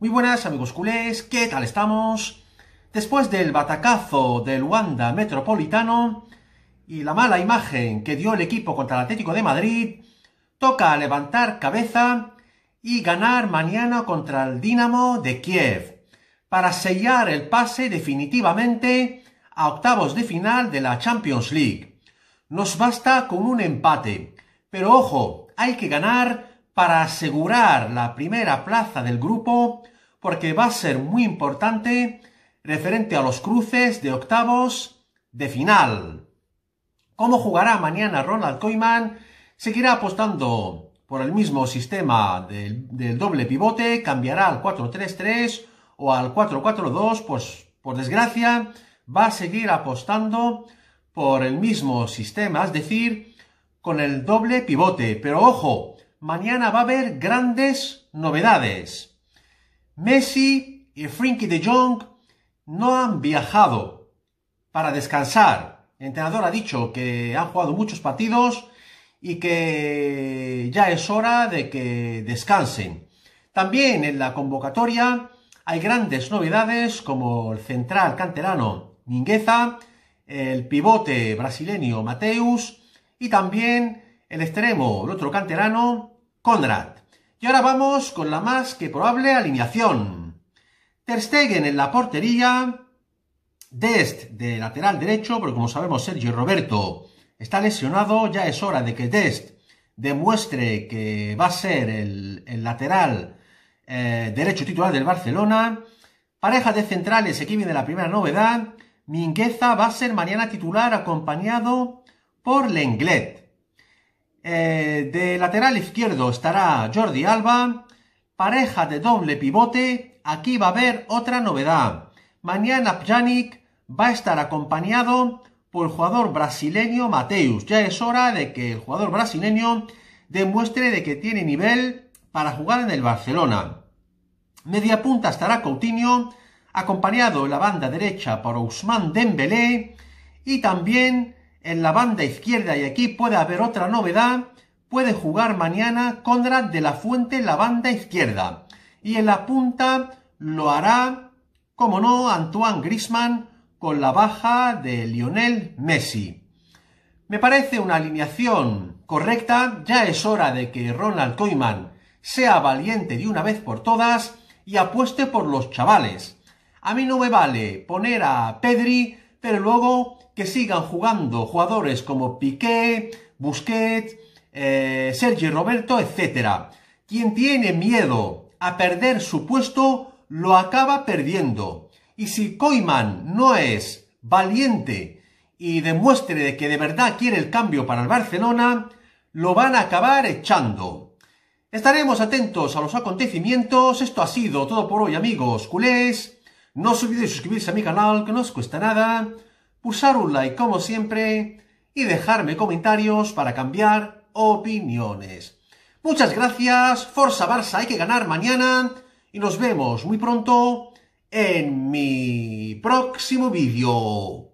Muy buenas amigos culés, ¿qué tal estamos? Después del batacazo del Wanda Metropolitano y la mala imagen que dio el equipo contra el Atlético de Madrid, toca levantar cabeza y ganar mañana contra el Dinamo de Kiev para sellar el pase definitivamente a octavos de final de la Champions League. Nos basta con un empate, pero ojo, hay que ganar para asegurar la primera plaza del grupo porque va a ser muy importante referente a los cruces de octavos de final. ¿Cómo jugará mañana Ronald Koeman? Seguirá apostando por el mismo sistema del, del doble pivote, cambiará al 4-3-3 o al 4-4-2, pues por desgracia va a seguir apostando por el mismo sistema, es decir, con el doble pivote. Pero ojo, mañana va a haber grandes novedades. Messi y Frinky de Jong no han viajado para descansar. El entrenador ha dicho que han jugado muchos partidos y que ya es hora de que descansen. También en la convocatoria hay grandes novedades como el central canterano Mingueza, el pivote brasileño Mateus y también el extremo, el otro canterano, Conrad. Y ahora vamos con la más que probable alineación. Ter Stegen en la portería, Dest de lateral derecho, porque como sabemos Sergio Roberto está lesionado, ya es hora de que Dest demuestre que va a ser el, lateral eh, derecho titular del Barcelona. Pareja de centrales, aquí viene la primera novedad. Mingueza va a ser mañana titular acompañado por Lenglet. Eh, de lateral izquierdo estará Jordi Alba, pareja de doble pivote, aquí va a haber otra novedad. Mañana Pjanic va a estar acompañado por el jugador brasileño Mateus. Ya es hora de que el jugador brasileño demuestre de que tiene nivel para jugar en el Barcelona. Media punta estará Coutinho, acompañado en la banda derecha por Ousmane Dembélé y también en la banda izquierda y aquí puede haber otra novedad, puede jugar mañana contra De La Fuente en la banda izquierda. Y en la punta lo hará, como no, Antoine Grisman con la baja de Lionel Messi. Me parece una alineación correcta, ya es hora de que Ronald Koeman sea valiente de una vez por todas y apueste por los chavales. A mí no me vale poner a Pedri pero luego que sigan jugando jugadores como Piqué, Busquets, eh, Sergio Roberto, etc. Quien tiene miedo a perder su puesto lo acaba perdiendo. Y si Koeman no es valiente y demuestre que de verdad quiere el cambio para el Barcelona, lo van a acabar echando. Estaremos atentos a los acontecimientos. Esto ha sido todo por hoy, amigos culés. No os olvidéis suscribirse a mi canal, que no os cuesta nada, pulsar un like como siempre y dejarme comentarios para cambiar opiniones. Muchas gracias, Forza Barça, hay que ganar mañana y nos vemos muy pronto en mi próximo vídeo.